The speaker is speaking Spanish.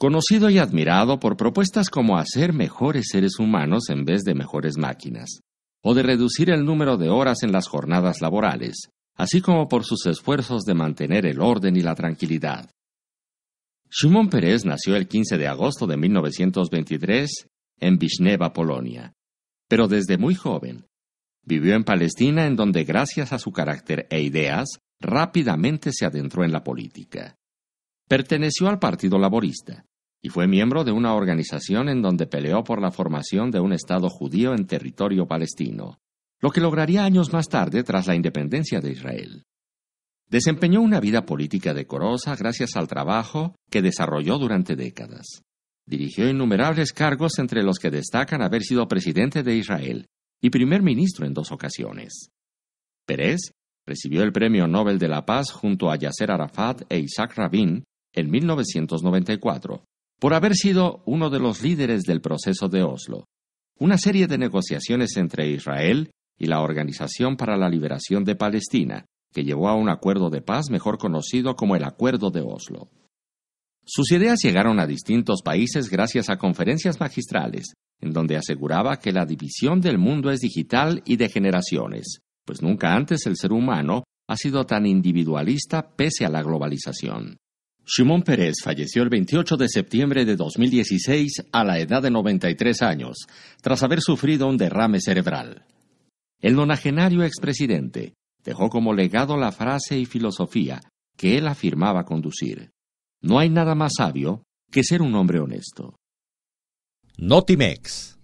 conocido y admirado por propuestas como hacer mejores seres humanos en vez de mejores máquinas, o de reducir el número de horas en las jornadas laborales, así como por sus esfuerzos de mantener el orden y la tranquilidad. Shimon Pérez nació el 15 de agosto de 1923 en Vishneva, Polonia, pero desde muy joven. Vivió en Palestina en donde gracias a su carácter e ideas rápidamente se adentró en la política. Perteneció al Partido Laborista, y fue miembro de una organización en donde peleó por la formación de un Estado judío en territorio palestino, lo que lograría años más tarde tras la independencia de Israel. Desempeñó una vida política decorosa gracias al trabajo que desarrolló durante décadas. Dirigió innumerables cargos entre los que destacan haber sido presidente de Israel y primer ministro en dos ocasiones. Pérez recibió el Premio Nobel de la Paz junto a Yasser Arafat e Isaac Rabin en 1994 por haber sido uno de los líderes del proceso de Oslo, una serie de negociaciones entre Israel y la Organización para la Liberación de Palestina, que llevó a un acuerdo de paz mejor conocido como el Acuerdo de Oslo. Sus ideas llegaron a distintos países gracias a conferencias magistrales, en donde aseguraba que la división del mundo es digital y de generaciones, pues nunca antes el ser humano ha sido tan individualista pese a la globalización. Shimon Pérez falleció el 28 de septiembre de 2016 a la edad de 93 años, tras haber sufrido un derrame cerebral. El nonagenario expresidente dejó como legado la frase y filosofía que él afirmaba conducir. No hay nada más sabio que ser un hombre honesto. Notimex